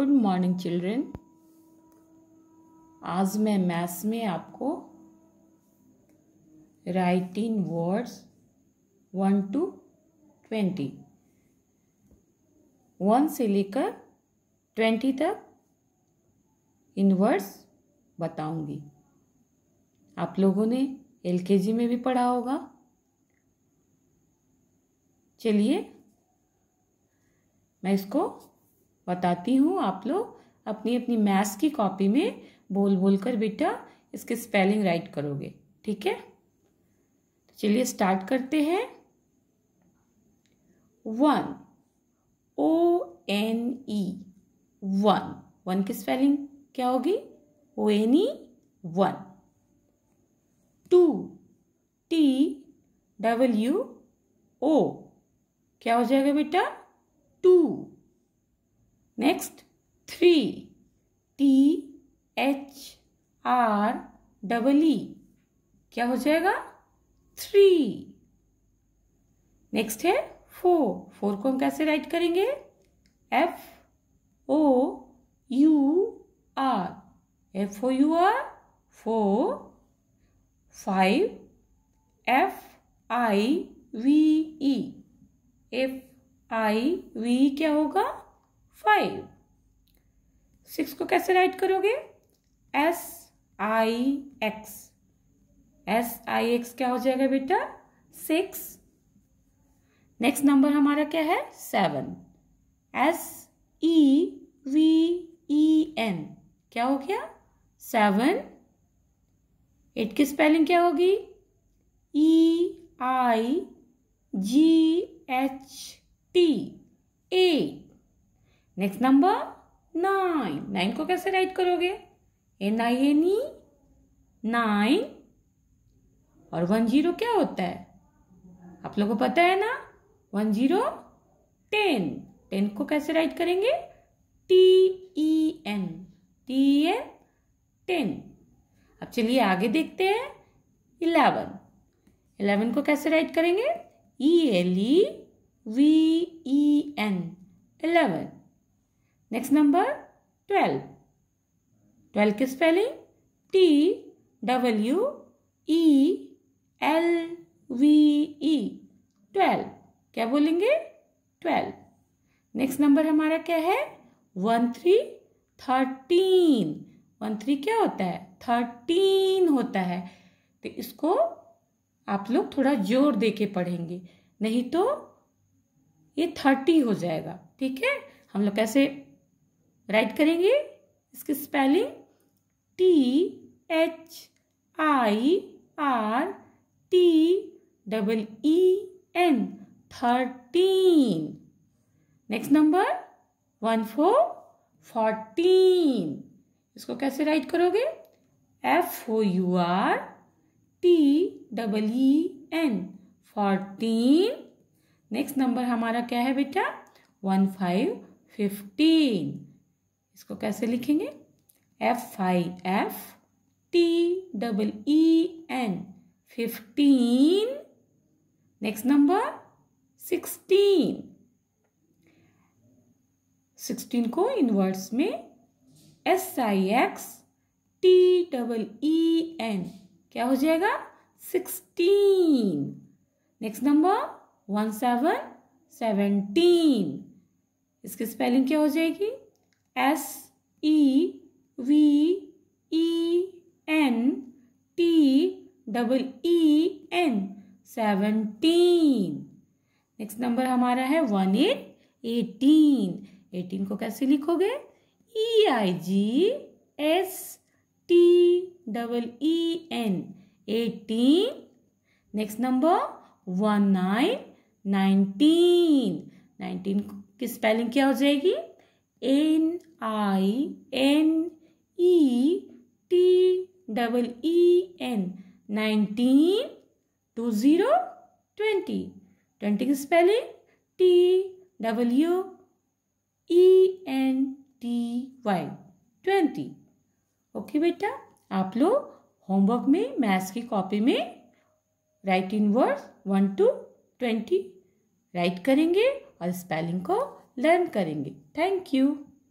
good morning children आज मैं maths में आपको write in words one to twenty one से लेकर ट्वेंटी तक इन वर्ड्स बताऊंगी आप लोगों ने एलकेजी में भी पढ़ा होगा चलिए मैं इसको बताती हूँ आप लोग अपनी अपनी मैथ्स की कॉपी में बोल बोल कर बेटा इसके स्पेलिंग राइट करोगे ठीक है तो चलिए स्टार्ट करते हैं one O N E one one की स्पेलिंग क्या होगी O N E one two T W O क्या हो जाएगा बेटा two next three T H R double E क्या हो जाएगा थ्री नेक्स्ट है फोर फोर को हम कैसे राइट करेंगे F O U R F O U R four five F I V E F I V E होगा five six को कैसे राइट करोगे S I X S I X क्या हो जाएगा बेटा सिक्स नेक्स्ट नंबर हमारा क्या है seven S E V E N क्या हो गया सेवन एट की स्पेलिंग क्या होगी E I G H T eight next number nine nine को कैसे राइट करोगे N I N E nine और वन जीरो क्या होता है आप लोगों को पता है ना वन जीरो टेन टेन को कैसे राइट करेंगे T E N T N ten अब चलिए आगे देखते हैं इलेवन इलेवन को कैसे राइट करेंगे E L E V E N eleven next number twelve twelve की spelling T W E L V E twelve क्या बोलेंगे ट्वेल्व नेक्स्ट नंबर हमारा क्या है one three thirteen one three क्या होता है थर्टीन होता है तो इसको आप लोग थोड़ा जोर दे के पढ़ेंगे नहीं तो ये थर्टी हो जाएगा ठीक है हम लोग कैसे राइट करेंगे इसकी spelling T H I R T double E N thirteen next number one four fourteen इसको कैसे राइट करोगे F O U R T double E N fourteen next number हमारा क्या है बेटा वन फाइव फिफ्टीन इसको कैसे लिखेंगे F I F T double E N fifteen next number sixteen sixteen को इनवर्ड्स में S I X T double E N क्या हो जाएगा sixteen next number one seven seventeen इसकी स्पेलिंग क्या हो जाएगी S E V E N T double E N seventeen next number हमारा है वन एट एटीन एटीन को कैसे लिखोगे E I G S T double E N eighteen next number one nine nineteen nineteen की spelling क्या हो जाएगी N I N E T double E N nineteen two zero twenty twenty की spelling T U E N T Y twenty okay बेटा आप लोग homework में maths की कॉपी में write in words one to twenty write करेंगे और spelling को लर्न करेंगे थैंक यू